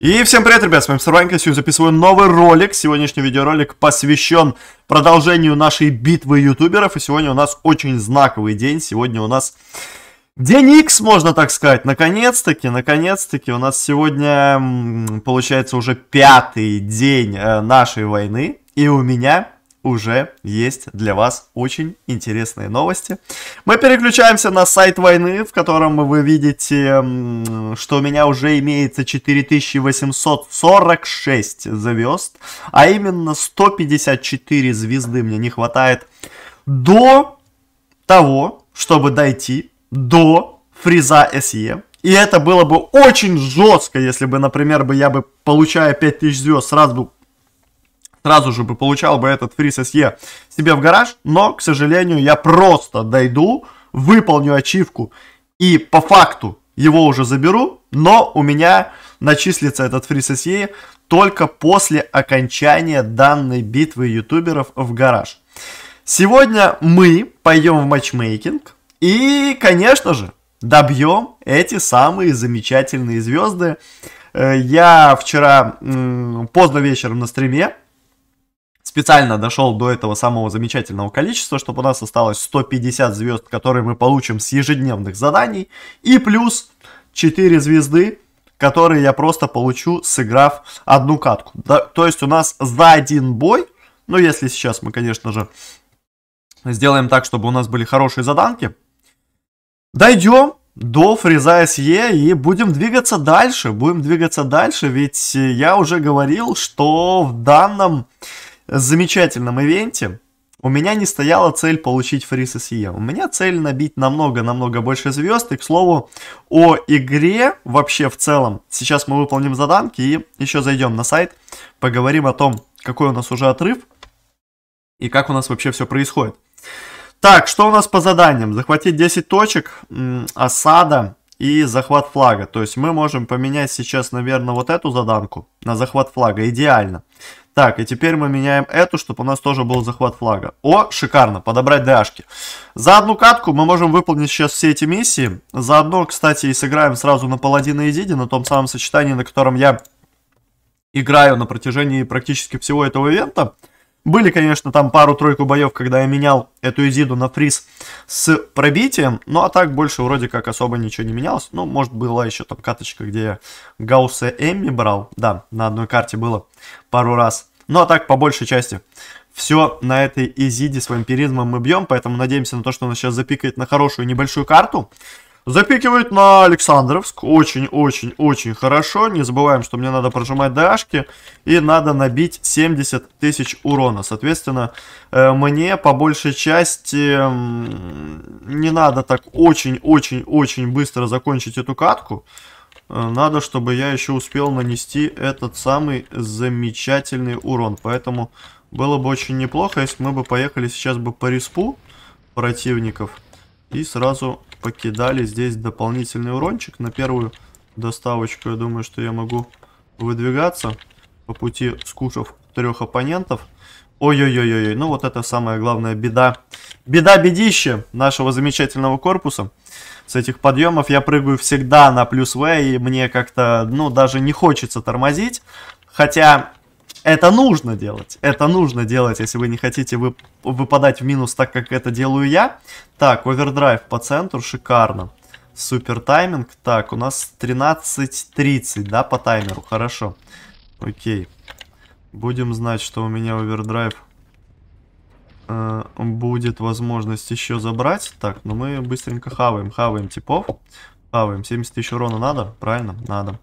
И всем привет, ребят, с вами Сарванька, сегодня записываю новый ролик. Сегодняшний видеоролик посвящен продолжению нашей битвы ютуберов. И сегодня у нас очень знаковый день, сегодня у нас день X, можно так сказать. Наконец-таки, наконец-таки, у нас сегодня, получается, уже пятый день э, нашей войны. И у меня уже есть для вас очень интересные новости. Мы переключаемся на сайт войны, в котором вы видите, что у меня уже имеется 4846 звезд, а именно 154 звезды мне не хватает до того, чтобы дойти до фриза SE. И это было бы очень жестко, если бы, например, бы я бы, получая 5000 звезд, сразу бы сразу же бы получал бы этот фри SE себе в гараж, но, к сожалению, я просто дойду, выполню ачивку и по факту его уже заберу, но у меня начислится этот фри SE только после окончания данной битвы ютуберов в гараж. Сегодня мы пойдем в матчмейкинг и, конечно же, добьем эти самые замечательные звезды. Э, я вчера поздно вечером на стриме специально дошел до этого самого замечательного количества, чтобы у нас осталось 150 звезд, которые мы получим с ежедневных заданий, и плюс 4 звезды, которые я просто получу, сыграв одну катку. Да, то есть у нас за один бой, ну если сейчас мы, конечно же, сделаем так, чтобы у нас были хорошие заданки, дойдем до фреза SE и будем двигаться дальше, будем двигаться дальше, ведь я уже говорил, что в данном замечательном ивенте у меня не стояла цель получить фри с SE. У меня цель набить намного-намного больше звезд. И, к слову, о игре вообще в целом. Сейчас мы выполним заданки и еще зайдем на сайт. Поговорим о том, какой у нас уже отрыв и как у нас вообще все происходит. Так, что у нас по заданиям? Захватить 10 точек, осада, и захват флага. То есть мы можем поменять сейчас, наверное, вот эту заданку на захват флага. Идеально. Так, и теперь мы меняем эту, чтобы у нас тоже был захват флага. О, шикарно, подобрать дашки. За одну катку мы можем выполнить сейчас все эти миссии. Заодно, кстати, и сыграем сразу на паладина и диди, на том самом сочетании, на котором я играю на протяжении практически всего этого ивента. Были, конечно, там пару-тройку боев, когда я менял эту Изиду на фриз с пробитием, ну а так больше вроде как особо ничего не менялось. Ну, может, была еще там каточка, где я Гаусса Эмми брал, да, на одной карте было пару раз. Ну а так, по большей части, все на этой Изиде с вампиризмом мы бьем, поэтому надеемся на то, что она сейчас запикает на хорошую небольшую карту. Запикивает на Александровск. Очень-очень-очень хорошо. Не забываем, что мне надо прожимать дашки. И надо набить 70 тысяч урона. Соответственно, э, мне по большей части не надо так очень-очень-очень быстро закончить эту катку. Э, надо, чтобы я еще успел нанести этот самый замечательный урон. Поэтому было бы очень неплохо, если мы бы поехали сейчас бы по респу противников. И сразу покидали здесь дополнительный урончик. На первую доставочку я думаю, что я могу выдвигаться по пути, скушав трех оппонентов. Ой-ой-ой-ой, ну вот это самая главная беда. Беда-бедище нашего замечательного корпуса. С этих подъемов я прыгаю всегда на плюс В, и мне как-то, ну, даже не хочется тормозить. Хотя это нужно делать. Это нужно делать, если вы не хотите вып выпадать в минус так, как это делаю я. Так, овердрайв по центру, шикарно. Супер тайминг. Так, у нас 13.30, да, по таймеру, хорошо. Окей. Будем знать, что у меня овердрайв э, будет возможность еще забрать. Так, ну мы быстренько хаваем, хаваем типов. Хаваем, 70 тысяч урона надо? Правильно? Надо.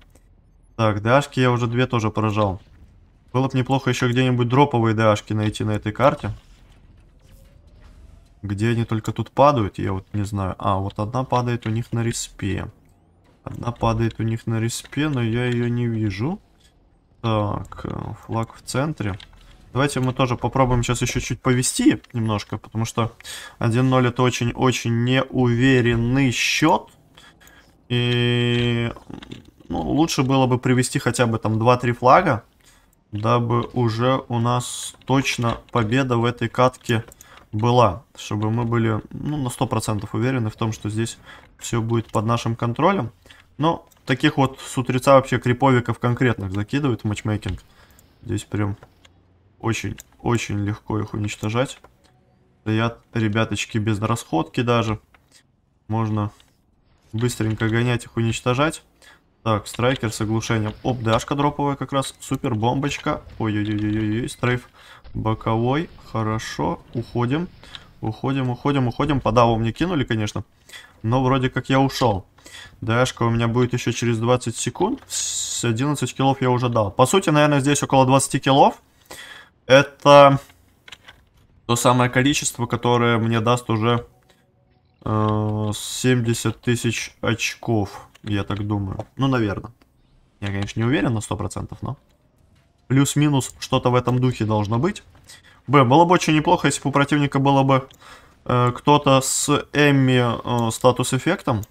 Так, дашки я уже две тоже поражал. Было бы неплохо еще где-нибудь дроповые ДАшки найти на этой карте. Где они только тут падают, я вот не знаю. А, вот одна падает у них на респе. Одна падает у них на респе, но я ее не вижу. Так, э, флаг в центре. Давайте мы тоже попробуем сейчас еще чуть повести немножко, потому что 1-0 это очень-очень неуверенный счет. И ну, лучше было бы привести хотя бы там 2-3 флага дабы уже у нас точно победа в этой катке была, чтобы мы были ну, на 100% уверены в том, что здесь все будет под нашим контролем. Но таких вот с вообще криповиков конкретных закидывает в матчмейкинг. Здесь прям очень-очень легко их уничтожать. Стоят ребяточки без расходки даже. Можно быстренько гонять их, уничтожать. Так, страйкер с оглушением. Оп, дашка дроповая как раз. Супер, бомбочка. Ой-ой-ой-ой, ой, стрейф боковой. Хорошо, уходим. Уходим, уходим, уходим. Подаву мне кинули, конечно. Но вроде как я ушел. Дашка у меня будет еще через 20 секунд. С 11 килов я уже дал. По сути, наверное, здесь около 20 килов. Это то самое количество, которое мне даст уже э, 70 тысяч очков. Я так думаю. Ну, наверное. Я, конечно, не уверен на 100%, но... Плюс-минус что-то в этом духе должно быть. Б. Было бы очень неплохо, если бы у противника было бы э, кто-то с Эмми э, статус-эффектом.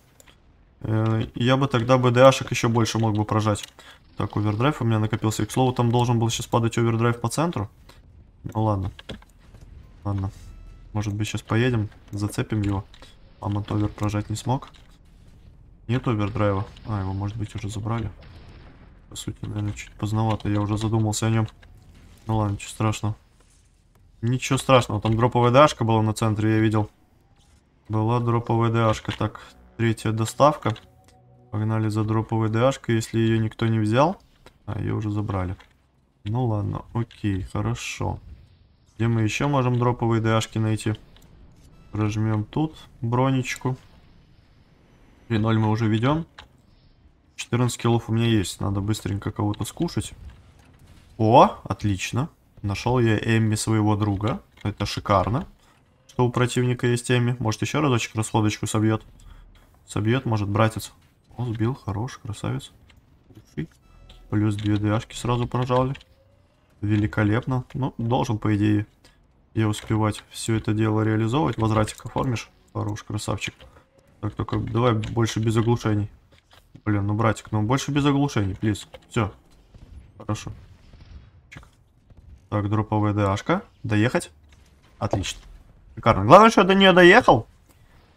Э, я бы тогда бы ДАшек еще больше мог бы прожать. Так, овердрайв у меня накопился. И, к слову, там должен был сейчас падать овердрайв по центру. Ну, ладно. Ладно. Может быть, сейчас поедем, зацепим его. А мотовер прожать не смог. Нет овердрайва? А, его, может быть, уже забрали. По сути, наверное, чуть поздновато. Я уже задумался о нем. Ну ладно, ничего страшного. Ничего страшного. Там дроповая дашка была на центре, я видел. Была дроповая дашка. Так, третья доставка. Погнали за дроповой дашкой, если ее никто не взял. А, ее уже забрали. Ну ладно, окей, хорошо. Где мы еще можем дроповые дашки найти? Прожмем тут бронечку. 3-0 мы уже ведем. 14 килов у меня есть. Надо быстренько кого-то скушать. О, отлично. Нашел я Эмми своего друга. Это шикарно. Что у противника есть Эмми. Может еще разочек расходочку собьет. Собьет, может, братец. О, сбил, хорош, красавец. Плюс две дашки сразу прожали. Великолепно. Ну, должен, по идее, я успевать все это дело реализовывать. Возвратик оформишь. Хорош, красавчик. Так, только давай больше без оглушений. Блин, ну, братик, ну больше без оглушений, плиз. Все. Хорошо. Чик. Так, дроповая ДАшка. Доехать. Отлично. Шикарно. Главное, что я до нее доехал.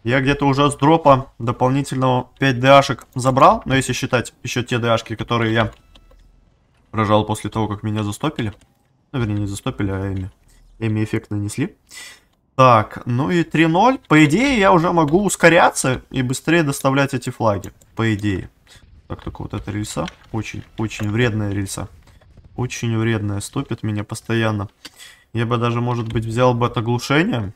Я где-то уже с дропа дополнительного 5 ДАшек забрал. Но если считать еще те ДАшки, которые я рожал после того, как меня застопили. Ну, вернее, не застопили, а Эми. Эми эффект нанесли. Так, ну и 3-0. По идее, я уже могу ускоряться и быстрее доставлять эти флаги. По идее. Так, только вот эта рельса. Очень, очень вредная рельса. Очень вредная. ступит меня постоянно. Я бы даже, может быть, взял бы это глушение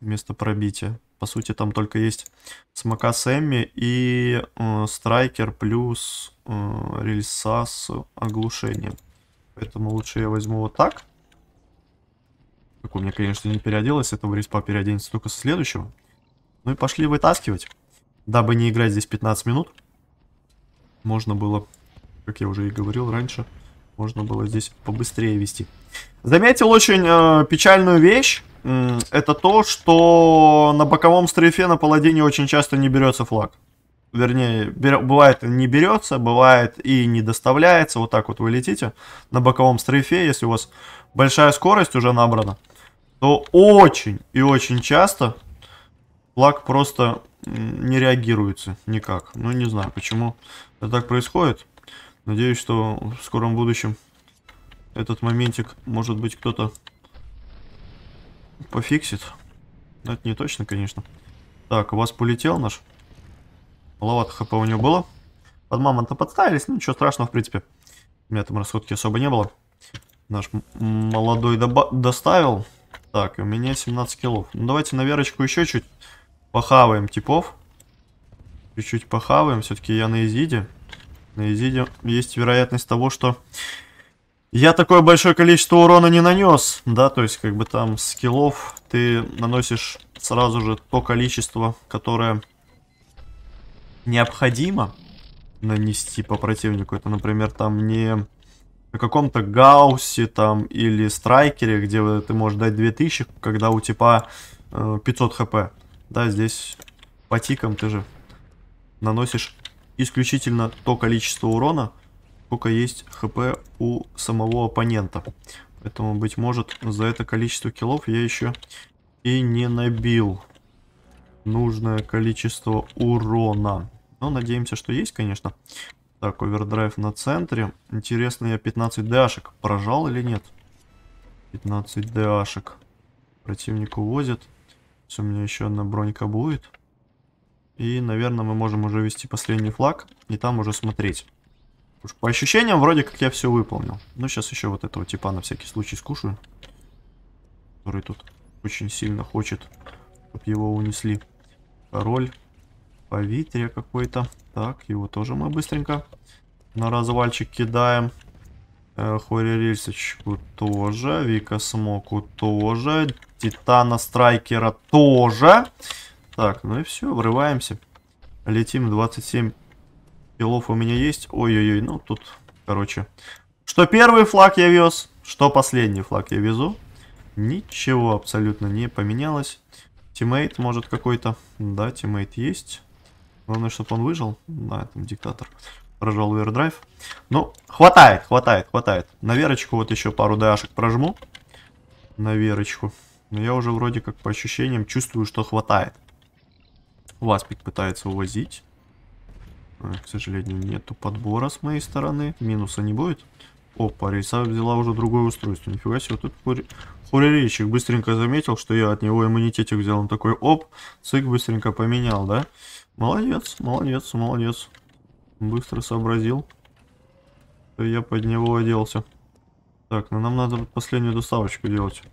вместо пробития. По сути, там только есть смока Сэмми и э, страйкер плюс э, рельса с оглушением. Поэтому лучше я возьму вот так. Так, у меня, конечно, не переоделась, этого респа переоденется только со следующего. Ну и пошли вытаскивать. Дабы не играть здесь 15 минут, можно было, как я уже и говорил раньше, можно было здесь побыстрее вести. Заметил очень э, печальную вещь. Это то, что на боковом стрейфе на паладине очень часто не берется флаг. Вернее, бер... бывает не берется, бывает и не доставляется. Вот так вот вы летите на боковом стрейфе, если у вас большая скорость уже набрана то очень и очень часто флаг просто не реагируется никак. Ну, не знаю, почему это так происходит. Надеюсь, что в скором будущем этот моментик, может быть, кто-то пофиксит. Но это не точно, конечно. Так, у вас полетел наш. Маловато хп у него было. Под мамонта подставились, ну ничего страшного, в принципе. У меня там расходки особо не было. Наш молодой доставил. Так, у меня 17 килов. Ну, давайте на Верочку еще чуть похаваем типов. Чуть-чуть похаваем. Все-таки я на изиде. На изиде есть вероятность того, что я такое большое количество урона не нанес. Да, то есть как бы там скиллов ты наносишь сразу же то количество, которое необходимо нанести по противнику. Это, например, там не на каком-то гаусе там или страйкере, где ты можешь дать 2000, когда у типа 500 э, хп. Да, здесь по тикам ты же наносишь исключительно то количество урона, сколько есть хп у самого оппонента. Поэтому, быть может, за это количество киллов я еще и не набил нужное количество урона. Но надеемся, что есть, конечно. Так, овердрайв на центре. Интересно, я 15 дашек прожал или нет? 15 дашек. Противник увозит. Все, у меня еще одна бронька будет. И, наверное, мы можем уже вести последний флаг. И там уже смотреть. По ощущениям, вроде как я все выполнил. Но сейчас еще вот этого типа на всякий случай скушаю. Который тут очень сильно хочет, чтобы его унесли. Король. Повитря какой-то. Так, его тоже мы быстренько на развальчик кидаем. Э, Хори рельсочку тоже. Вика Смоку тоже. Титана Страйкера тоже. Так, ну и все, врываемся. Летим 27 пилов у меня есть. Ой-ой-ой, ну тут, короче. Что первый флаг я вез, что последний флаг я везу. Ничего абсолютно не поменялось. Тиммейт может какой-то. Да, тиммейт есть. Главное, чтобы он выжил. на этом диктатор. Прожал овердрайв. Ну, хватает, хватает, хватает. На Верочку вот еще пару дашек прожму. На Верочку. Но я уже вроде как по ощущениям чувствую, что хватает. Васпик пытается увозить. А, к сожалению, нету подбора с моей стороны. Минуса не будет. Опа, рейса взяла уже другое устройство. Нифига себе, вот этот хуререйщик быстренько заметил, что я от него иммунитетик взял. Он такой, оп, цик быстренько поменял, да? Молодец, молодец, молодец. Быстро сообразил. Я под него оделся. Так, ну нам надо последнюю доставочку делать.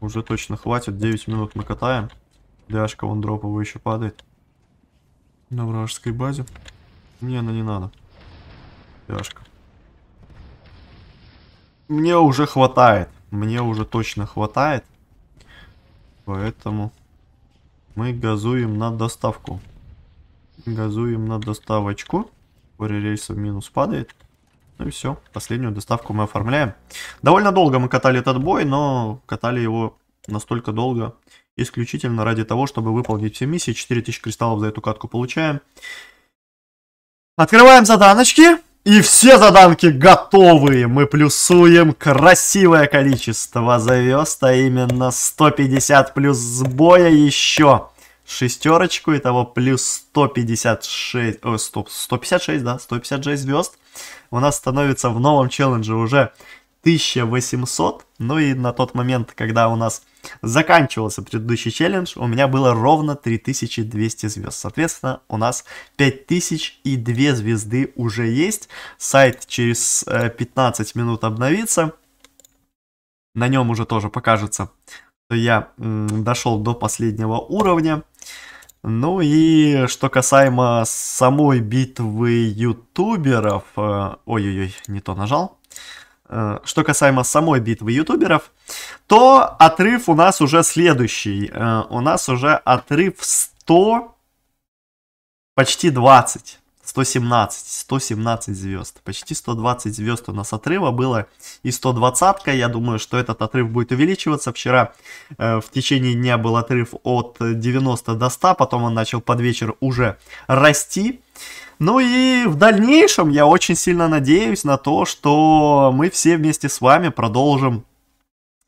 Уже точно хватит. 9 минут мы катаем. Ляшка вон дроповая еще падает. На вражеской базе. Мне она не надо. Ляшка. Мне уже хватает. Мне уже точно хватает. Поэтому мы газуем на доставку. Газуем на доставочку. Скоро рельсов минус падает. Ну и все, последнюю доставку мы оформляем. Довольно долго мы катали этот бой, но катали его настолько долго исключительно ради того, чтобы выполнить все миссии. 4000 кристаллов за эту катку получаем. Открываем заданочки. И все заданки готовы. Мы плюсуем красивое количество звезд, а именно 150 плюс сбоя еще шестерочку, и того плюс 156, о, э, стоп, 156, да, 156 звезд. У нас становится в новом челлендже уже 1800, ну и на тот момент, когда у нас заканчивался предыдущий челлендж, у меня было ровно 3200 звезд. Соответственно, у нас 5002 звезды уже есть. Сайт через 15 э, минут обновится. На нем уже тоже покажется, что я дошел до последнего уровня. Ну и что касаемо самой битвы ютуберов... Э, ой-ой-ой, не то нажал. Э, что касаемо самой битвы ютуберов, то отрыв у нас уже следующий. Э, у нас уже отрыв 100, почти 20. 117, 117 звезд. Почти 120 звезд у нас отрыва было. И 120, ка я думаю, что этот отрыв будет увеличиваться. Вчера э, в течение дня был отрыв от 90 до 100, потом он начал под вечер уже расти. Ну и в дальнейшем я очень сильно надеюсь на то, что мы все вместе с вами продолжим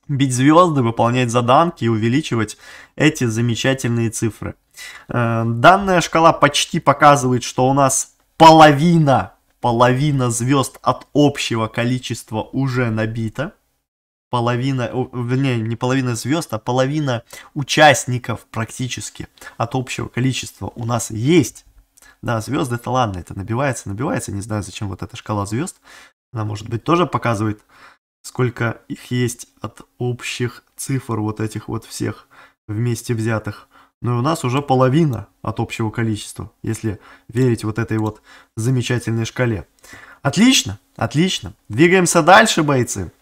бить звезды, выполнять заданки и увеличивать эти замечательные цифры. Э, данная шкала почти показывает, что у нас половина, половина звезд от общего количества уже набита. Половина, вернее, не половина звезд, а половина участников практически от общего количества у нас есть. Да, звезды это ладно, это набивается, набивается. Не знаю, зачем вот эта шкала звезд. Она, может быть, тоже показывает, сколько их есть от общих цифр вот этих вот всех вместе взятых но у нас уже половина от общего количества, если верить вот этой вот замечательной шкале. Отлично, отлично. Двигаемся дальше, бойцы.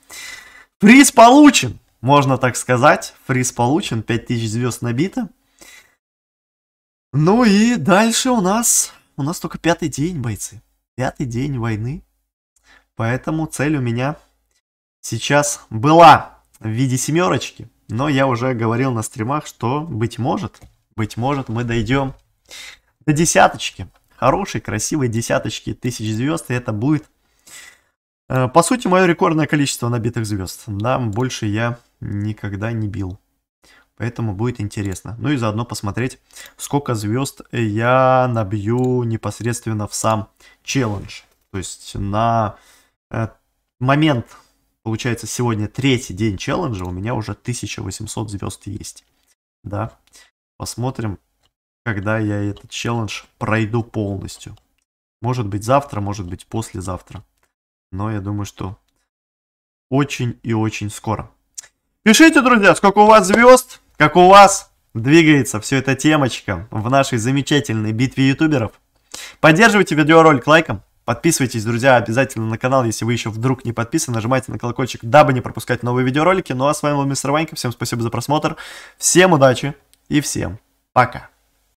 Фриз получен, можно так сказать. Фриз получен, 5000 звезд набито. Ну и дальше у нас, у нас только пятый день, бойцы. Пятый день войны. Поэтому цель у меня сейчас была в виде семерочки. Но я уже говорил на стримах, что, быть может, быть может, мы дойдем до десяточки. Хорошей, красивой десяточки тысяч звезд. И это будет, э, по сути, мое рекордное количество набитых звезд. Да, больше я никогда не бил. Поэтому будет интересно. Ну и заодно посмотреть, сколько звезд я набью непосредственно в сам челлендж. То есть на э, момент Получается, сегодня третий день челленджа, у меня уже 1800 звезд есть. Да, посмотрим, когда я этот челлендж пройду полностью. Может быть завтра, может быть послезавтра. Но я думаю, что очень и очень скоро. Пишите, друзья, сколько у вас звезд, как у вас двигается все эта темочка в нашей замечательной битве ютуберов. Поддерживайте видеоролик лайком. Подписывайтесь, друзья, обязательно на канал, если вы еще вдруг не подписаны. Нажимайте на колокольчик, дабы не пропускать новые видеоролики. Ну а с вами был Мистер Ванька. Всем спасибо за просмотр. Всем удачи и всем пока.